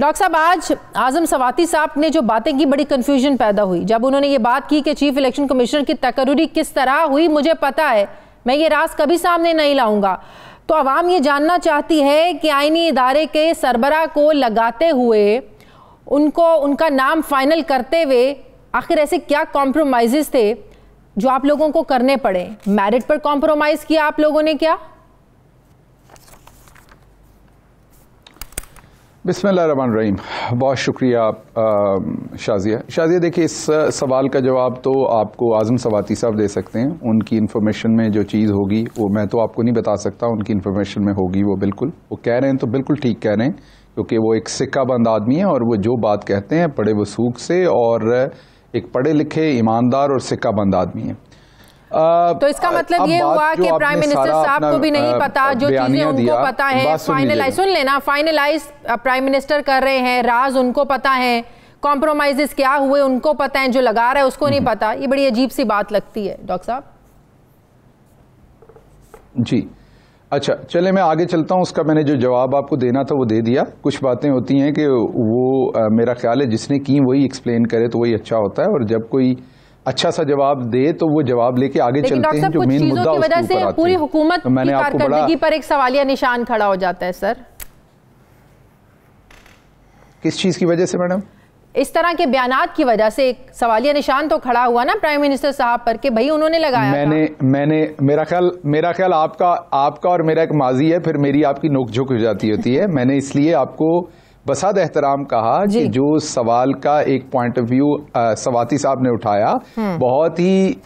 Doctor साहब आज आजम सवाती साहब ने जो बातें की बड़ी कन्फ्यूजन पैदा हुई जब उन्होंने ये बात की कि चीफ इलेक्शन कमिश्नर की तकरूरी किस तरह हुई मुझे पता है मैं ये राज कभी सामने नहीं लाऊंगा तो आवाम ये जानना चाहती है कि आइनी इदारे के सरबरा को लगाते हुए उनको उनका नाम फाइनल करते हुए आखिर ऐसे क्या कॉम्प्रोमाइज़ थे जो आप लोगों को करने पड़े मेरिट पर कॉम्प्रोमाइज़ किया आप लोगों ने क्या बिसम रहीम बहुत शुक्रिया शाजिया शाजिया देखिए इस सवाल का जवाब तो आपको आज़म सवाती साहब दे सकते हैं उनकी इन्फॉर्मेशन में जो चीज़ होगी वो मैं तो आपको नहीं बता सकता उनकी इन्फॉर्मेशन में होगी वो बिल्कुल वो कह रहे हैं तो बिल्कुल ठीक कह रहे हैं क्योंकि वो एक सिक्का बंद आदमी है और वो जो बात कहते हैं बड़े वसूख से और एक पढ़े लिखे ईमानदार और सिक्का बंद आदमी है तो इसका मतलब ये हुआ कि प्राइम मिनिस्टर साहब को भी नहीं पता जो चीजें उनको पता है फाइनलाइज सुन लेना फाइनलाइज प्राइम मिनिस्टर कर रहे हैं राज उनको पता है कॉम्प्रोमाइजेस क्या हुए उनको पता है जो लगा रहा है उसको नहीं हम्म। पता ये बड़ी अजीब सी बात लगती है डॉक्टर साहब जी अच्छा चले मैं आगे चलता हूं उसका मैंने जो जवाब आपको देना था वो दे दिया कुछ बातें होती हैं कि वो आ, मेरा ख्याल है जिसने की वही एक्सप्लेन करे तो वही अच्छा होता है और जब कोई अच्छा सा जवाब दे तो वो जवाब लेके आगे चलते हैं जो मेन मुद्दा उसके ऊपर से पूरी हुकूमत तो मैंने आपको बड़ा पर एक सवालिया निशान खड़ा हो जाता है सर किस चीज की वजह से मैडम इस तरह के बयान की वजह से एक सवालिया निशान तो खड़ा हुआ ना प्राइम मिनिस्टर साहब पर कि भाई उन्होंने लगाया मैंने था। मैंने मेरा ख्याल मेरा ख्याल आपका आपका और मेरा एक माजी है फिर मेरी आपकी नोकझोंक हो जाती होती है मैंने इसलिए आपको बसाद एहतराम कहा कि जो सवाल का एक पॉइंट ऑफ व्यू सवाती साहब ने उठाया हम्म। बहुत ही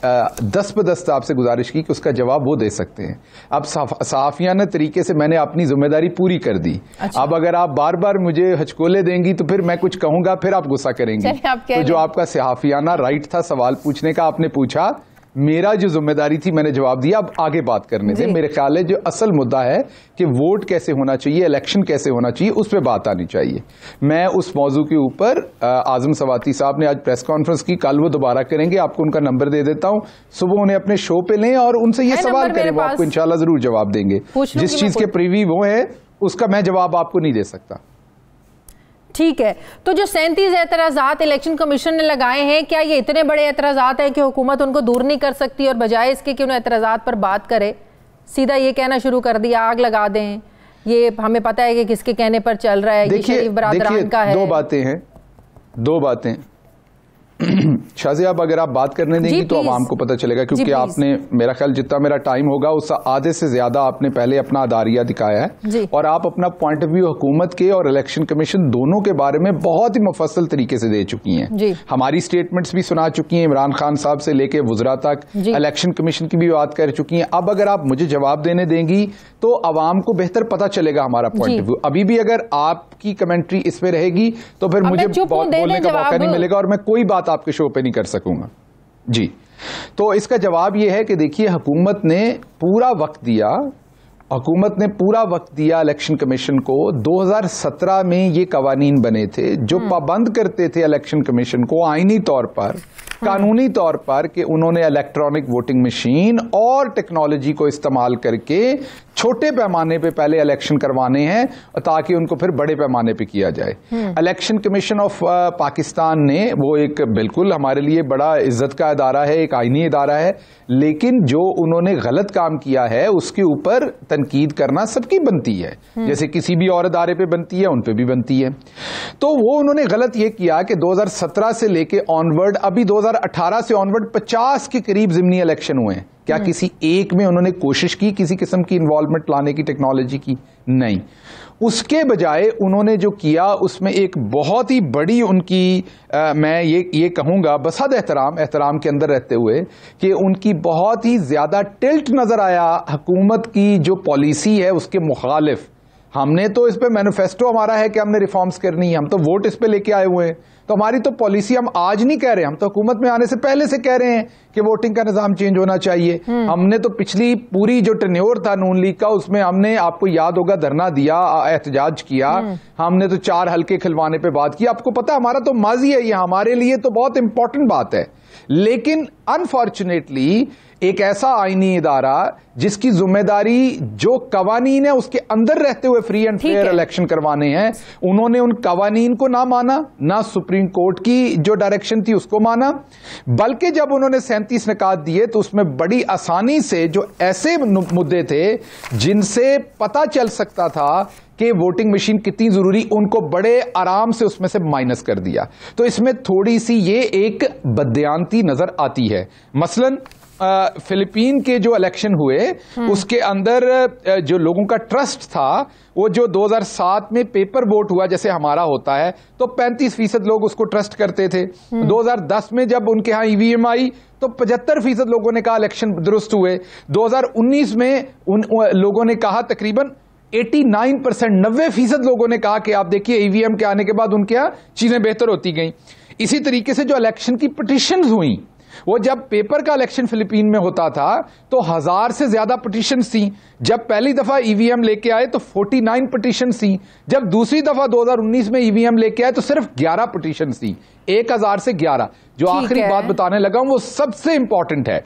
दस बदस्त आपसे गुजारिश की कि उसका जवाब वो दे सकते हैं अब सहाफियाना तरीके से मैंने अपनी जिम्मेदारी पूरी कर दी अच्छा। अब अगर आप बार बार मुझे हचकोले देंगी तो फिर मैं कुछ कहूंगा फिर आप गुस्सा करेंगे आप तो जो आपका सहाफियाना राइट था सवाल पूछने का आपने पूछा मेरा जो जिम्मेदारी थी मैंने जवाब दिया अब आगे बात करने से मेरे ख्याल है जो असल मुद्दा है कि वोट कैसे होना चाहिए इलेक्शन कैसे होना चाहिए उस पर बात आनी चाहिए मैं उस मौजू के ऊपर आजम सवाती साहब ने आज प्रेस कॉन्फ्रेंस की कल वो दोबारा करेंगे आपको उनका नंबर दे देता हूं सुबह उन्हें अपने शो पे लें और उनसे ये सवाल करें वो आपको इनशाला जरूर जवाब देंगे जिस चीज के प्रीव्यू वो है उसका मैं जवाब आपको नहीं दे सकता ठीक है तो जो सैंतीस एतराज़ात इलेक्शन कमीशन ने लगाए हैं क्या ये इतने बड़े एतराज़ात हैं कि हुकूमत उनको दूर नहीं कर सकती और बजाय इसके कि उन एतराज़ात पर बात करे सीधा ये कहना शुरू कर दिया आग लगा दें ये हमें पता है कि किसके कहने पर चल रहा है कि शरीफ का है दो बातें हैं दो बातें शाजी अगर आप बात करने देंगी तो आवाम को पता चलेगा क्योंकि आपने मेरा ख्याल जितना मेरा टाइम होगा उस आधे से ज्यादा आपने पहले अपना अदारिया दिखाया है और आप अपना पॉइंट ऑफ व्यू हुकूमत के और इलेक्शन कमीशन दोनों के बारे में बहुत ही मुफसल तरीके से दे चुकी हैं हमारी स्टेटमेंट्स भी सुना चुकी हैं इमरान खान साहब से लेके वजरा तक इलेक्शन कमीशन की भी बात कर चुकी हैं अब अगर आप मुझे जवाब देने देंगी तो आवाम को बेहतर पता चलेगा हमारा पॉइंट ऑफ व्यू अभी भी अगर आपकी कमेंट्री इस पर रहेगी तो फिर मुझे बोलने का मौका नहीं मिलेगा और मैं कोई बात बात आपके शो पे नहीं कर सकूंगा जी तो इसका जवाब यह है कि देखिए हुकूमत ने पूरा वक्त दिया हुकूमत ने पूरा वक्त दिया इलेक्शन कमीशन को 2017 में ये कवानीन बने थे जो हम्म। पाबंद करते थे इलेक्शन कमीशन को आईनी तौर पर कानूनी तौर पर कि उन्होंने इलेक्ट्रॉनिक वोटिंग मशीन और टेक्नोलॉजी को इस्तेमाल करके छोटे पैमाने पे पहले इलेक्शन करवाने हैं ताकि उनको फिर बड़े पैमाने पे किया जाए इलेक्शन कमीशन ऑफ पाकिस्तान ने वो एक बिल्कुल हमारे लिए बड़ा इज्जत का अदारा है एक आइनी अदारा है लेकिन जो उन्होंने गलत काम किया है उसके ऊपर तनकीद करना सबकी बनती है हम्म। जैसे किसी भी और अदारे पे बनती है उन पर भी बनती है तो वो उन्होंने गलत ये किया कि 2017 से लेके ऑनवर्ड अभी 2018 से ऑनवर्ड 50 के करीब जिमनी इलेक्शन हुए हैं क्या हम्म। किसी एक में उन्होंने कोशिश की किसी किस्म की इन्वॉल्वमेंट लाने की टेक्नोलॉजी की नहीं उसके बजाय उन्होंने जो किया उसमें एक बहुत ही बड़ी उनकी आ, मैं ये ये कहूंगा बसद एहतराम एहतराम के अंदर रहते हुए कि उनकी बहुत ही ज़्यादा टिल्ट नज़र आया हुकूमत की जो पॉलिसी है उसके मुखालिफ हमने तो इस पर मैनिफेस्टो हमारा है कि हमने रिफॉर्म्स करनी है हम तो वोट इस पर लेके आए हुए हैं तो हमारी तो पॉलिसी हम आज नहीं कह रहे हम तो हुकूमत में आने से पहले से कह रहे हैं कि वोटिंग का निजाम चेंज होना चाहिए हम्म। हमने तो पिछली पूरी जो टेन्योर था नून लीग का उसमें हमने आपको याद होगा धरना दिया एहतजाज किया हम्म। हमने तो चार हल्के खिलवाने पर बात की आपको पता हमारा तो माजी है ये हमारे लिए तो बहुत इंपॉर्टेंट बात है लेकिन अनफॉर्चुनेटली एक ऐसा आईनी इदारा जिसकी जिम्मेदारी जो कवानीन है उसके अंदर रहते हुए फ्री एंड फेयर इलेक्शन करवाने हैं उन्होंने उन कवानीन को ना माना ना सुप्रीम कोर्ट की जो डायरेक्शन थी उसको माना बल्कि जब उन्होंने पैंतीस निकात दिए तो उसमें बड़ी आसानी से जो ऐसे मुद्दे थे जिनसे पता चल सकता था कि वोटिंग मशीन कितनी जरूरी उनको बड़े आराम से उसमें से माइनस कर दिया तो इसमें थोड़ी सी ये एक बदयांती नजर आती है मसलन फिलीपीन के जो इलेक्शन हुए हम्म। उसके अंदर जो लोगों का ट्रस्ट था वो जो 2007 में पेपर वोट हुआ जैसे हमारा होता है तो 35 फीसद लोग उसको ट्रस्ट करते थे 2010 हम्म। में जब उनके यहाँ ईवीएम e आई तो 75 फीसद लोगों ने कहा इलेक्शन दुरुस्त हुए 2019 में उन लोगों ने कहा तकरीबन 89 परसेंट नब्बे फीसद लोगों ने कहा कि आप देखिए ईवीएम e के आने के बाद उनके यहाँ चीजें बेहतर होती गई इसी तरीके से जो इलेक्शन की पटिशन हुई वो जब पेपर का इलेक्शन फिलीपीन में होता था तो हजार से ज्यादा पटिशन थी जब पहली दफा ईवीएम e लेके आए तो 49 पटिशन थी जब दूसरी दफा 2019 में ईवीएम e लेके आए तो सिर्फ 11 पटिशन थी 1000 से 11 जो आखिरी बात बताने लगा हूं वो सबसे इंपॉर्टेंट है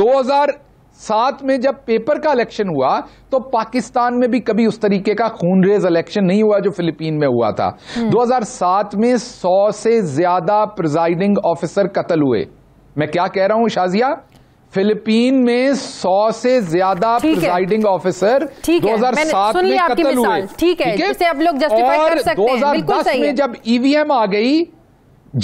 2007 में जब पेपर का इलेक्शन हुआ तो पाकिस्तान में भी कभी उस तरीके का खूनरेज इलेक्शन नहीं हुआ जो फिलीपीन में हुआ था हम्म। दो में सौ से ज्यादा प्रिजाइडिंग ऑफिसर कतल हुए मैं क्या कह रहा हूं शाजिया फिलिपीन में सौ से ज्यादा प्रिजाइडिंग ऑफिसर दो हजार सात में कत्ल हुए ठीक है, जिसे अब लोग जस्टिफाई कर सकते हैं बिल्कुल सही में जब ईवीएम e आ गई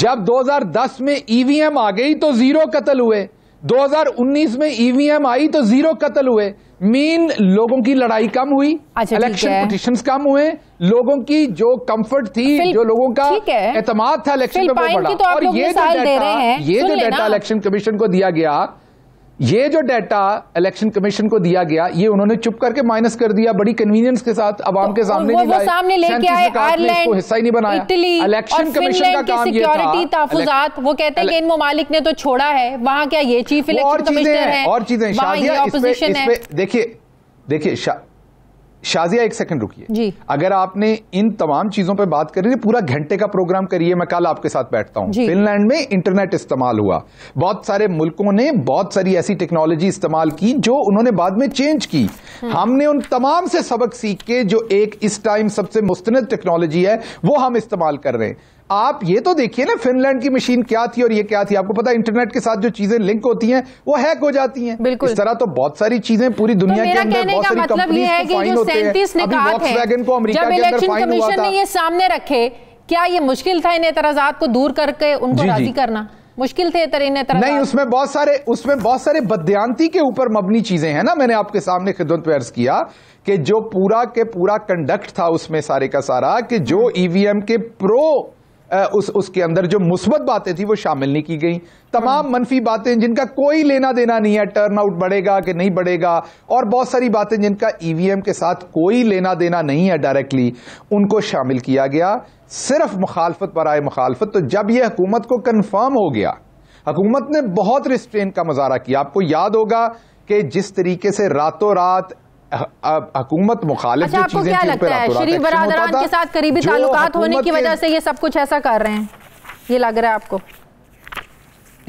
जब 2010 में ईवीएम e आ गई तो जीरो कत्ल हुए 2019 में ईवीएम e आई तो जीरो कत्ल हुए मीन लोगों की लड़ाई कम हुई इलेक्शन अच्छा, पिटिशन कम हुए लोगों की जो कंफर्ट थी जो लोगों का एतमाद था इलेक्शन पे वो बढ़ा तो और ये जो डेटा ये जो डेटा इलेक्शन कमीशन को दिया गया ये जो डाटा इलेक्शन कमीशन को दिया गया ये उन्होंने चुप करके माइनस कर दिया बड़ी कन्वीनियंस के साथ आवाम तो के सामने वो, वो सामने लेके आए आयरलैंड हिस्सा ही नहीं बनाया इटली इलेक्शन कमीशन का काम ये था तहफात वो कहते हैं कि इन ममालिक ने तो छोड़ा है वहां क्या ये चीफ इलेक्शन कमिश्नर है और चीजें देखिए देखिए शाजिया एक सेकंड रुकिए अगर आपने इन तमाम चीजों पर बात करी तो पूरा घंटे का प्रोग्राम करिए मैं कल आपके साथ बैठता हूं फिनलैंड में इंटरनेट इस्तेमाल हुआ बहुत सारे मुल्कों ने बहुत सारी ऐसी टेक्नोलॉजी इस्तेमाल की जो उन्होंने बाद में चेंज की हम्म। हमने उन तमाम से सबक सीख के जो एक इस टाइम सबसे मुस्तनद टेक्नोलॉजी है वो हम इस्तेमाल कर रहे हैं आप ये तो देखिए ना फिनलैंड की मशीन क्या थी और ये क्या थी आपको पता है इंटरनेट के साथ जो चीजें लिंक होती हैं वो हैक हो जाती हैं बिल्कुल इस तरह तो बहुत सारी चीजें पूरी तो दुनिया तो के अंदर बहुत सारी मतलब ये है कि जो सैंतीस को के अंदर फाइन हुआ था ये सामने रखे क्या ये मुश्किल था इन एतराजात को दूर करके उनको राजी करना मुश्किल थे तरह तरह नहीं उसमें बहुत सारे उसमें बहुत सारे बद्यांती के ऊपर मबनी चीजें हैं ना मैंने आपके सामने खिदमत पे अर्ज किया कि जो पूरा के पूरा कंडक्ट था उसमें सारे का सारा कि जो ईवीएम हम्म। e के प्रो उस उसके अंदर जो मुस्बत बातें थी वो शामिल नहीं की गई तमाम हम्म। मनफी बातें जिनका कोई लेना देना नहीं है टर्न आउट बढ़ेगा कि नहीं बढ़ेगा और बहुत सारी बातें जिनका ईवीएम e के साथ कोई लेना देना नहीं है डायरेक्टली उनको शामिल किया गया सिर्फ मुखालफत पर आए मुखालफत तो जब यह हुकूमत को कन्फर्म हो गया हुकूमत ने बहुत रिस्ट्रेन का मुजाहरा किया आपको याद होगा कि जिस तरीके से रातों रात हकूमत मुखालिफ अच्छा, आपको क्या लगता है शरीफ बरदरान के साथ करीबी ताल्लुकात होने की वजह से ये सब कुछ ऐसा कर रहे हैं ये लग रहा है आपको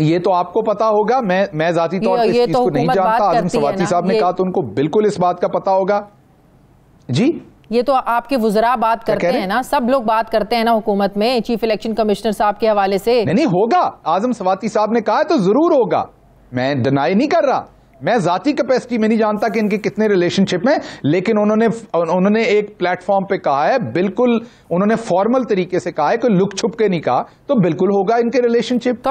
ये तो आपको पता होगा मैं मैं जाती तौर पे इस तो नहीं जानता आजम सवाती साहब ने कहा तो उनको बिल्कुल इस बात का पता होगा जी ये तो आपके वजरा बात करते हैं ना सब लोग बात करते हैं ना हुकूमत में चीफ इलेक्शन कमिश्नर साहब के हवाले से नहीं होगा आजम सवाती साहब ने कहा तो जरूर होगा मैं डिनाई नहीं कर रहा मैं जाति कैपेसिटी में नहीं जानता कि इनके कितने रिलेशनशिप में लेकिन उन्होंने उन्होंने एक प्लेटफॉर्म पे कहा है बिल्कुल उन्होंने फॉर्मल तरीके से कहा है कि लुक छुप के नहीं कहा तो बिल्कुल होगा इनके रिलेशनशिप